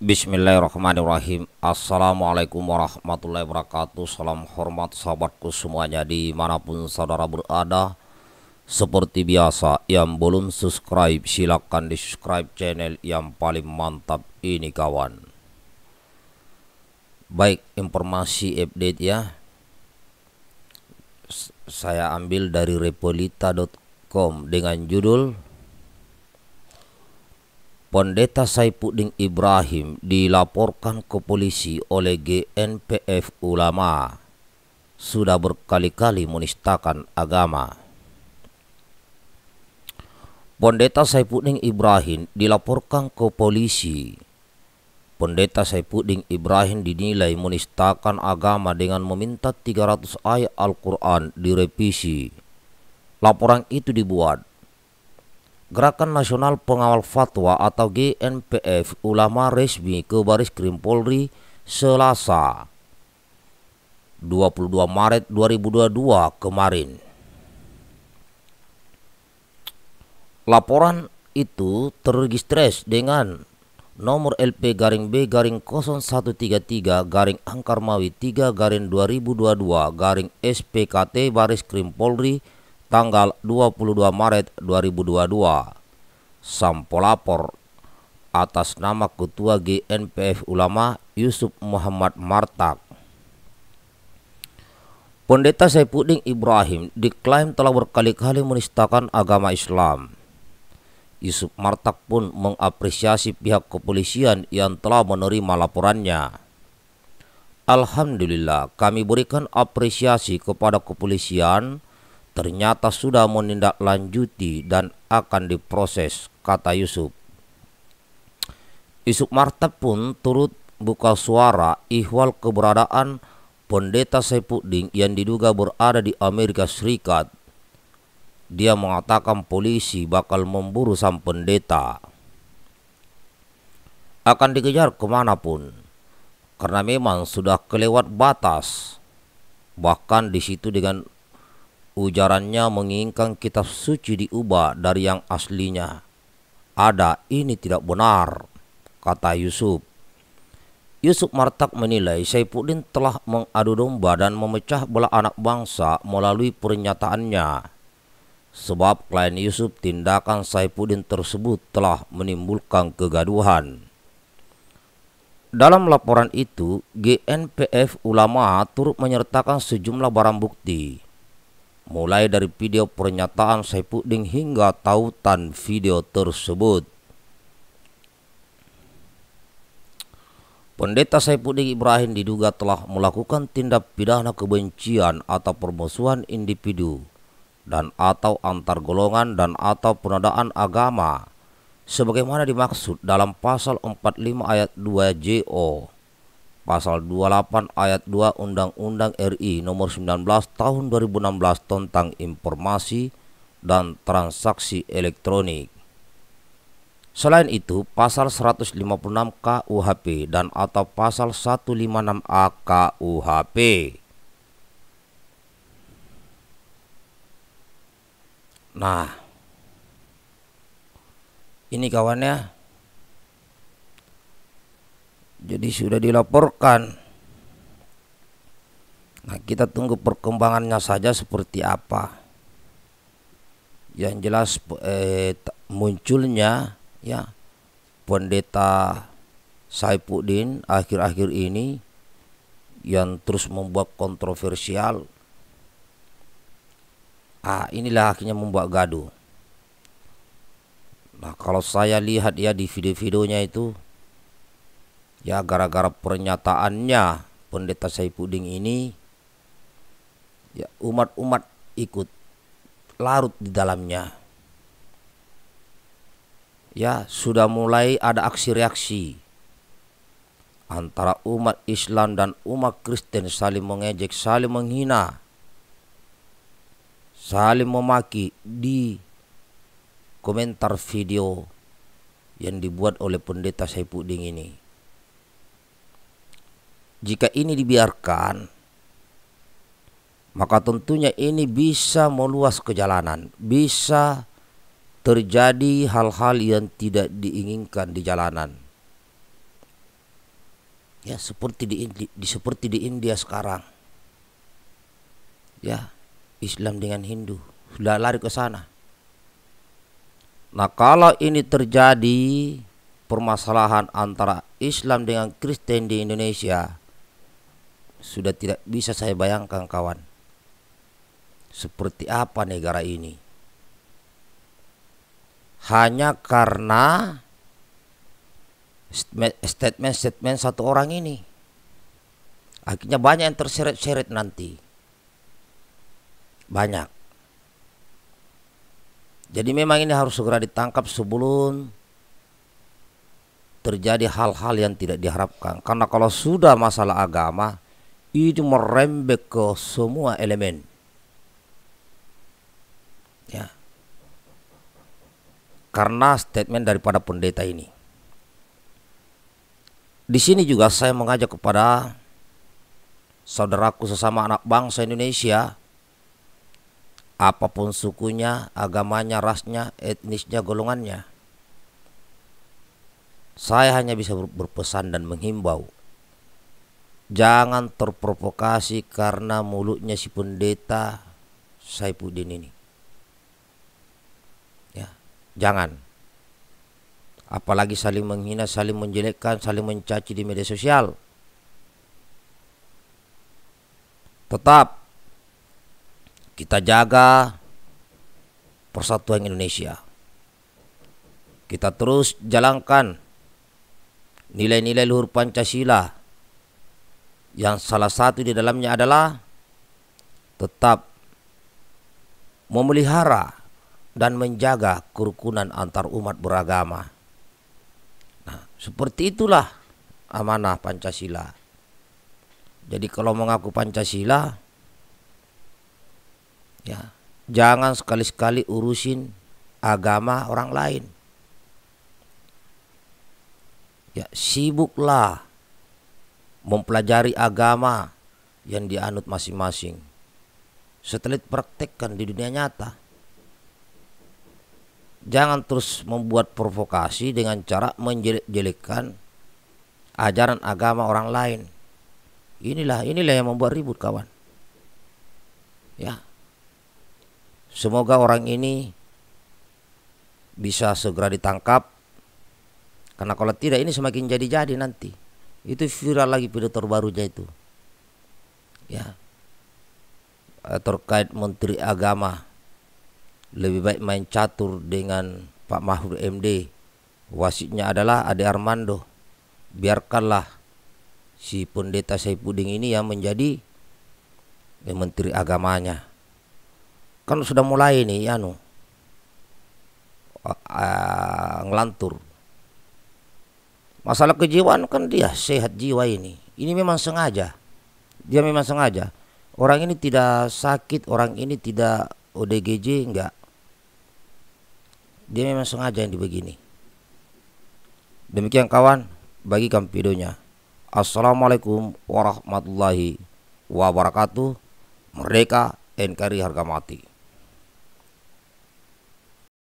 Bismillahirrahmanirrahim Assalamualaikum warahmatullahi wabarakatuh Salam hormat sahabatku semuanya Dimanapun saudara berada Seperti biasa Yang belum subscribe Silahkan di subscribe channel yang paling mantap ini kawan Baik informasi update ya Saya ambil dari repolita.com Dengan judul Pendeta Saipuding Ibrahim dilaporkan ke polisi oleh GNPF ulama sudah berkali-kali menistakan agama. Pendeta Saipuding Ibrahim dilaporkan ke polisi. Pendeta Saipuding Ibrahim dinilai menistakan agama dengan meminta 300 ayat Al-Quran direvisi. Laporan itu dibuat Gerakan Nasional Pengawal Fatwa atau GNPF ulama resmi ke baris krim Polri Selasa 22 Maret 2022 kemarin. Laporan itu terregistres dengan nomor LP garing B garing 0133 garing Angkarmawi 3 garing 2022 garing SPKT baris krim Polri tanggal 22 Maret 2022. lapor atas nama Ketua GNPF Ulama Yusuf Muhammad Martak. Pendeta Saipuding Ibrahim diklaim telah berkali-kali menistakan agama Islam. Yusuf Martak pun mengapresiasi pihak kepolisian yang telah menerima laporannya. Alhamdulillah kami berikan apresiasi kepada kepolisian ternyata sudah menindaklanjuti dan akan diproses, kata Yusuf. Yusuf Martab pun turut buka suara ihwal keberadaan pendeta Sepuding yang diduga berada di Amerika Serikat. Dia mengatakan polisi bakal memburu sang pendeta. Akan dikejar kemanapun, karena memang sudah kelewat batas. Bahkan di situ dengan Ujarannya menginginkan kitab suci diubah dari yang aslinya. Ada ini tidak benar, kata Yusuf. Yusuf Martak menilai Saifuddin telah mengadu domba dan memecah belah anak bangsa melalui pernyataannya. Sebab klien Yusuf tindakan Saifuddin tersebut telah menimbulkan kegaduhan. Dalam laporan itu, GNPF ulama turut menyertakan sejumlah barang bukti mulai dari video pernyataan Saipuding hingga tautan video tersebut. Pendeta Saipuding Ibrahim diduga telah melakukan tindak pidana kebencian atau permusuhan individu dan atau antar golongan dan atau penodaan agama sebagaimana dimaksud dalam pasal 45 ayat 2 JO pasal 28 ayat 2 Undang-Undang RI nomor 19 tahun 2016 tentang informasi dan transaksi elektronik. Selain itu, pasal 156 KUHP dan atau pasal 156A KUHP. Nah, ini kawannya jadi sudah dilaporkan. Nah, kita tunggu perkembangannya saja seperti apa. Yang jelas eh, munculnya ya pendeta Saipudin akhir-akhir ini yang terus membuat kontroversial ah inilah akhirnya membuat gaduh nah kalau saya lihat ya di video-videonya itu ya gara-gara pernyataannya pendeta Saipuding ini ya umat-umat ikut larut di dalamnya ya sudah mulai ada aksi reaksi antara umat Islam dan umat Kristen saling mengejek saling menghina saling memaki di komentar video yang dibuat oleh pendeta Saipuding ini jika ini dibiarkan, maka tentunya ini bisa meluas ke jalanan, bisa terjadi hal-hal yang tidak diinginkan di jalanan. Ya, seperti di, di seperti di India sekarang. Ya, Islam dengan Hindu sudah lari ke sana. Nah, kalau ini terjadi permasalahan antara Islam dengan Kristen di Indonesia, sudah tidak bisa saya bayangkan kawan seperti apa negara ini hanya karena statement-statement satu orang ini akhirnya banyak yang terseret-seret nanti banyak jadi memang ini harus segera ditangkap sebelum terjadi hal-hal yang tidak diharapkan karena kalau sudah masalah agama itu merembek ke semua elemen. Ya. Karena statement daripada pendeta ini. Di sini juga saya mengajak kepada saudaraku sesama anak bangsa Indonesia apapun sukunya, agamanya, rasnya, etnisnya, golongannya. Saya hanya bisa berpesan dan menghimbau Jangan terprovokasi karena mulutnya si pendeta Saipudin ini. Ya, jangan. Apalagi saling menghina, saling menjelekkan, saling mencaci di media sosial. Tetap kita jaga persatuan Indonesia. Kita terus jalankan nilai-nilai luhur Pancasila yang salah satu di dalamnya adalah tetap memelihara dan menjaga kerukunan antar umat beragama. Nah, seperti itulah amanah Pancasila. Jadi kalau mengaku Pancasila ya, jangan sekali kali urusin agama orang lain. Ya, sibuklah mempelajari agama yang dianut masing-masing. Setelah praktekkan di dunia nyata. Jangan terus membuat provokasi dengan cara menjelek-jelekkan ajaran agama orang lain. Inilah inilah yang membuat ribut kawan. Ya. Semoga orang ini bisa segera ditangkap. Karena kalau tidak ini semakin jadi-jadi nanti itu viral lagi video terbarunya itu ya eh, terkait menteri agama lebih baik main catur dengan Pak Mahfud MD wasitnya adalah Ade Armando biarkanlah si pendeta puding ini yang menjadi ya, menteri agamanya kan sudah mulai nih ya nu uh, eh, ngelantur Masalah kejiwaan kan dia sehat jiwa ini. Ini memang sengaja. Dia memang sengaja. Orang ini tidak sakit, orang ini tidak ODGJ enggak. Dia memang sengaja yang dibegini. Demikian kawan, bagikan videonya. Assalamualaikum warahmatullahi wabarakatuh. Mereka NKRI harga mati.